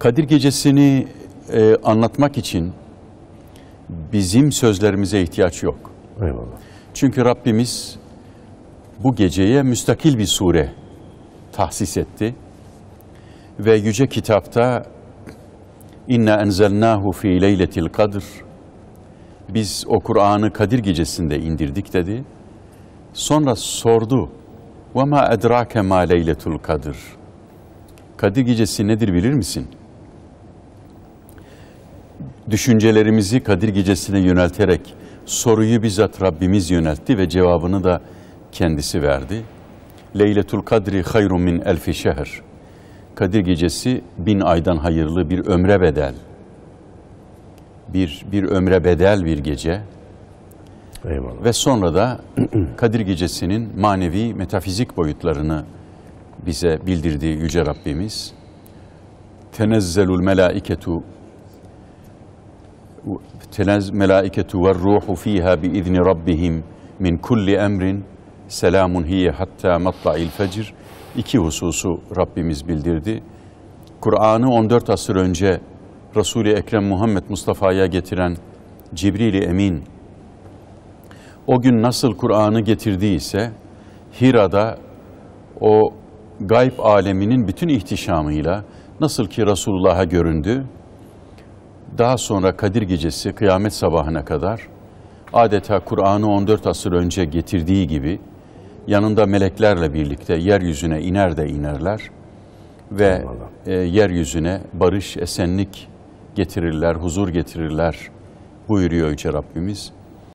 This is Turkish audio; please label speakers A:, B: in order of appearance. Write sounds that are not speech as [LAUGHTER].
A: Kadir Gecesi'ni e, anlatmak için bizim sözlerimize ihtiyaç yok. Eyvallah. Çünkü Rabbimiz bu geceye müstakil bir sure tahsis etti. Ve yüce kitapta inna enzelnahu fi leyletil kadr biz o Kur'an'ı Kadir gecesinde indirdik dedi. Sonra sordu. Ve ma edrake ma leyletul kadir. Kadir gecesi nedir bilir misin? Düşüncelerimizi Kadir Gecesi'ne yönelterek soruyu bizzat Rabbimiz yöneltti ve cevabını da kendisi verdi. Leyletul Kadri hayrun min elfi şehir. Kadir Gecesi bin aydan hayırlı bir ömre bedel. Bir, bir ömre bedel bir gece. Eyvallah. Ve sonra da [CLEARS THROAT] Kadir Gecesi'nin manevi metafizik boyutlarını bize bildirdiği Yüce Rabbimiz. Tenezzelul melâiketu Tenez melaiketu ve ruhu fiha bi izni rabbihim min kulli emrin selamun hiye hatta matla'il fecr. İki hususu Rabbimiz bildirdi. Kur'an'ı 14 asır önce Resul-i Ekrem Muhammed Mustafa'ya getiren Cibril-i Emin o gün nasıl Kur'an'ı getirdiyse Hira'da o gayb aleminin bütün ihtişamıyla nasıl ki Resulullah'a göründü, daha sonra Kadir Gecesi kıyamet sabahına kadar adeta Kur'an'ı 14 asır önce getirdiği gibi yanında meleklerle birlikte yeryüzüne iner de inerler ve e, yeryüzüne barış, esenlik getirirler, huzur getirirler buyuruyor Yüce Rabbimiz.